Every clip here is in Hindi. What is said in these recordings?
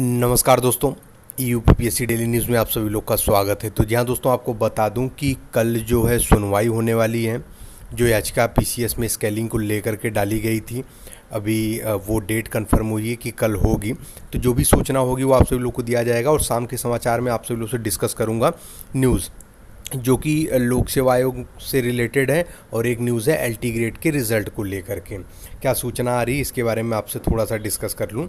नमस्कार दोस्तों यू पी डेली न्यूज़ में आप सभी लोग का स्वागत है तो जी हाँ दोस्तों आपको बता दूं कि कल जो है सुनवाई होने वाली है जो याचिका पीसीएस में स्केलिंग को लेकर के डाली गई थी अभी वो डेट कंफर्म हुई है कि कल होगी तो जो भी सूचना होगी वो आप सभी लोग को दिया जाएगा और शाम के समाचार में आप सभी लोग से डिस्कस करूँगा न्यूज़ जो कि लोक सेवा आयोग से रिलेटेड है और एक न्यूज़ है एल ग्रेड के रिज़ल्ट को लेकर के क्या सूचना आ रही है इसके बारे में आपसे थोड़ा सा डिस्कस कर लूँ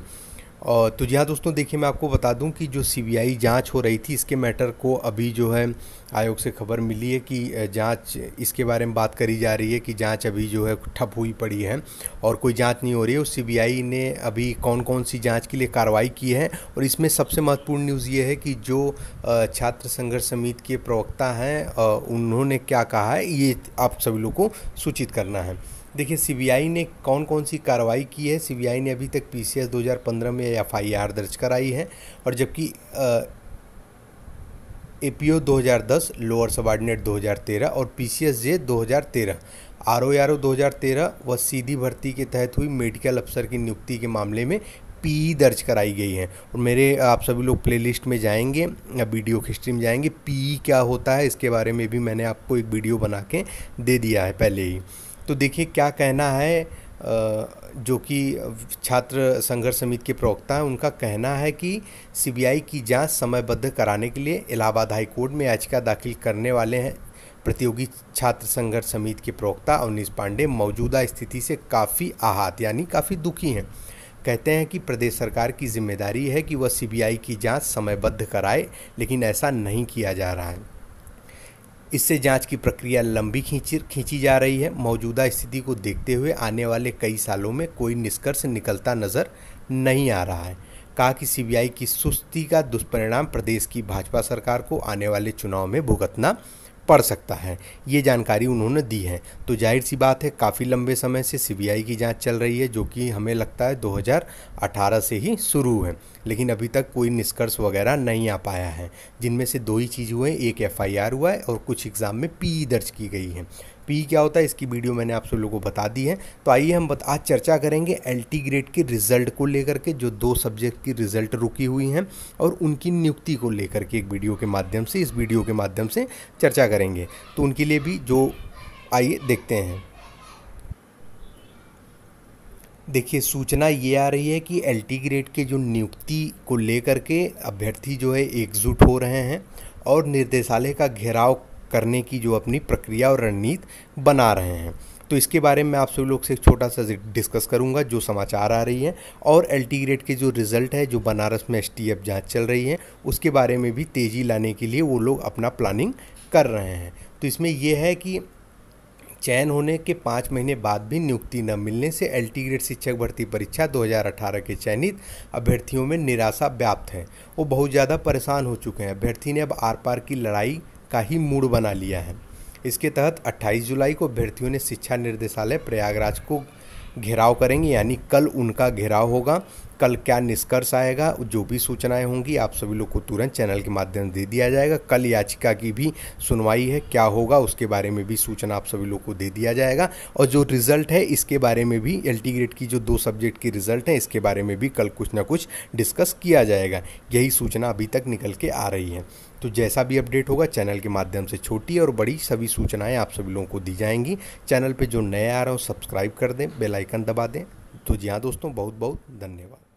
और तो जी हाँ दोस्तों देखिए मैं आपको बता दूं कि जो सीबीआई जांच हो रही थी इसके मैटर को अभी जो है आयोग से खबर मिली है कि जांच इसके बारे में बात करी जा रही है कि जांच अभी जो है ठप हुई पड़ी है और कोई जांच नहीं हो रही है उस सीबीआई ने अभी कौन कौन सी जांच के लिए कार्रवाई की है और इसमें सबसे महत्वपूर्ण न्यूज़ ये है कि जो छात्र संघर्ष समिति के प्रवक्ता हैं उन्होंने क्या कहा है ये आप सभी लोग को सूचित करना है देखिए सीबीआई ने कौन कौन सी कार्रवाई की है सीबीआई ने अभी तक पीसीएस 2015 में एफआईआर दर्ज कराई है और जबकि A P O 2010 lower subordinate 2013 और P C S J 2013 R O R O 2013 व सीधी भर्ती के तहत हुई मेडिकल अफसर की नियुक्ति के मामले में पी e दर्ज कराई गई है और मेरे आप सभी लोग प्लेलिस्ट में जाएंगे वीडियो की हिस्ट्री में जाएंगे पी e क्या होता है इसके बारे में भी मैंने आपको एक वीडियो बना के दे दिया है पहले ही तो देखिए क्या कहना है जो कि छात्र संघर्ष समिति के प्रवक्ता हैं उनका कहना है कि सीबीआई की जांच समयबद्ध कराने के लिए इलाहाबाद हाई कोर्ट में याचिका दाखिल करने वाले हैं प्रतियोगी छात्र संघर्ष समिति के प्रवक्ता अवनीश पांडे मौजूदा स्थिति से काफ़ी आहत यानी काफ़ी दुखी हैं कहते हैं कि प्रदेश सरकार की जिम्मेदारी है कि वह सीबीआई की जांच समयबद्ध कराए लेकिन ऐसा नहीं किया जा रहा है इससे जांच की प्रक्रिया लंबी खींची खींची जा रही है मौजूदा स्थिति को देखते हुए आने वाले कई सालों में कोई निष्कर्ष निकलता नज़र नहीं आ रहा है कहा कि सीबीआई की सुस्ती का दुष्परिणाम प्रदेश की भाजपा सरकार को आने वाले चुनाव में भुगतना पड़ सकता है ये जानकारी उन्होंने दी है तो जाहिर सी बात है काफ़ी लंबे समय से सीबीआई की जांच चल रही है जो कि हमें लगता है 2018 से ही शुरू है लेकिन अभी तक कोई निष्कर्ष वगैरह नहीं आ पाया है जिनमें से दो ही चीज़ हुए एक एफ़ हुआ है और कुछ एग्ज़ाम में पी दर्ज की गई है पी क्या होता है इसकी वीडियो मैंने आप सब लोगों को बता दी है तो आइए हम बता आज चर्चा करेंगे एल ग्रेड के रिजल्ट को लेकर के जो दो सब्जेक्ट की रिजल्ट रुकी हुई हैं और उनकी नियुक्ति को लेकर के एक वीडियो के माध्यम से इस वीडियो के माध्यम से चर्चा करेंगे तो उनके लिए भी जो आइए देखते हैं देखिए सूचना ये आ रही है कि एल ग्रेड के जो नियुक्ति को लेकर के अभ्यर्थी जो है एकजुट हो रहे हैं और निर्देशालय का घेराव करने की जो अपनी प्रक्रिया और रणनीति बना रहे हैं तो इसके बारे में आप सभी लोग से एक छोटा सा डिस्कस करूंगा जो समाचार आ रही है और एल टी ग्रेड के जो रिज़ल्ट है जो बनारस में एस टी एफ जाँच चल रही है उसके बारे में भी तेज़ी लाने के लिए वो लोग अपना प्लानिंग कर रहे हैं तो इसमें यह है कि चयन होने के पाँच महीने बाद भी नियुक्ति न मिलने से एल टी ग्रेड शिक्षक भर्ती परीक्षा 2018 के चयनित अभ्यर्थियों में निराशा व्याप्त है वो बहुत ज़्यादा परेशान हो चुके हैं अभ्यर्थी ने अब आर पार की लड़ाई का ही मूड बना लिया है इसके तहत 28 जुलाई को अभ्यर्थियों ने शिक्षा निर्देशालय प्रयागराज को घेराव करेंगे यानी कल उनका घेराव होगा कल क्या निष्कर्ष आएगा जो भी सूचनाएं होंगी आप सभी लोग को तुरंत चैनल के माध्यम से दे दिया जाएगा कल याचिका की भी सुनवाई है क्या होगा उसके बारे में भी सूचना आप सभी लोग को दे दिया जाएगा और जो रिजल्ट है इसके बारे में भी एल ग्रेड की जो दो सब्जेक्ट की रिजल्ट हैं इसके बारे में भी कल कुछ ना कुछ डिस्कस किया जाएगा यही सूचना अभी तक निकल के आ रही है तो जैसा भी अपडेट होगा चैनल के माध्यम से छोटी और बड़ी सभी सूचनाएं आप सभी लोगों को दी जाएंगी चैनल पे जो नए आ रहे हो सब्सक्राइब कर दें बेल आइकन दबा दें तो जी हाँ दोस्तों बहुत बहुत धन्यवाद